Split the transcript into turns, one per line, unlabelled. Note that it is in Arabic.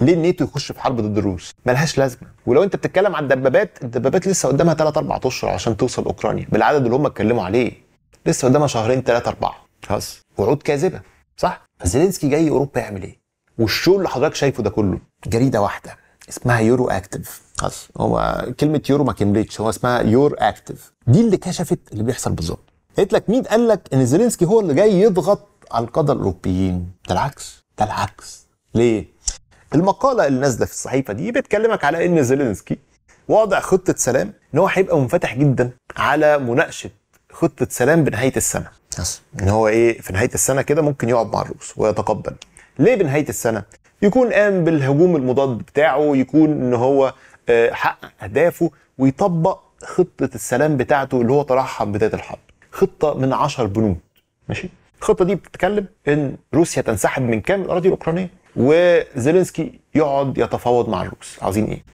ليه الناتو يخش في حرب ضد الروس؟ ملهاش لازمه، ولو انت بتتكلم عن دبابات، الدبابات لسه قدامها 3 4 اشهر عشان توصل اوكرانيا بالعدد اللي هم اتكلموا عليه. لسه قدامها شهرين 3 4 خلاص وعود كاذبه صح؟ فزيلينسكي جاي اوروبا يعمل ايه؟ والشو اللي حضرتك شايفه ده كله جريده واحده اسمها يورو اكتف خلاص هو كلمه يورو ما كملتش هو اسمها يور اكتف دي اللي كشفت اللي بيحصل بالظبط قالت لك مين قال لك ان زيلينسكي هو اللي جاي يضغط على القاده الاوروبيين ده العكس ده العكس ليه المقاله اللي نازله في الصحيفه دي بتكلمك على ان زيلينسكي واضع خطه سلام ان هو هيبقى منفتح جدا على مناقشه خطه سلام بنهايه السنه يس. ان هو ايه في نهايه السنه كده ممكن يقعد مع الروس ويتقبل ليه بنهايه السنه يكون قام بالهجوم المضاد بتاعه يكون ان هو آه، حقق اهدافه ويطبق خطه السلام بتاعته اللي هو طرحها من بدايه الحرب خطه من 10 بنود ماشي الخطه دي بتتكلم ان روسيا تنسحب من كامل الاراضي الاوكرانيه وزيلينسكي
يقعد يتفاوض مع
الروس عاوزين
ايه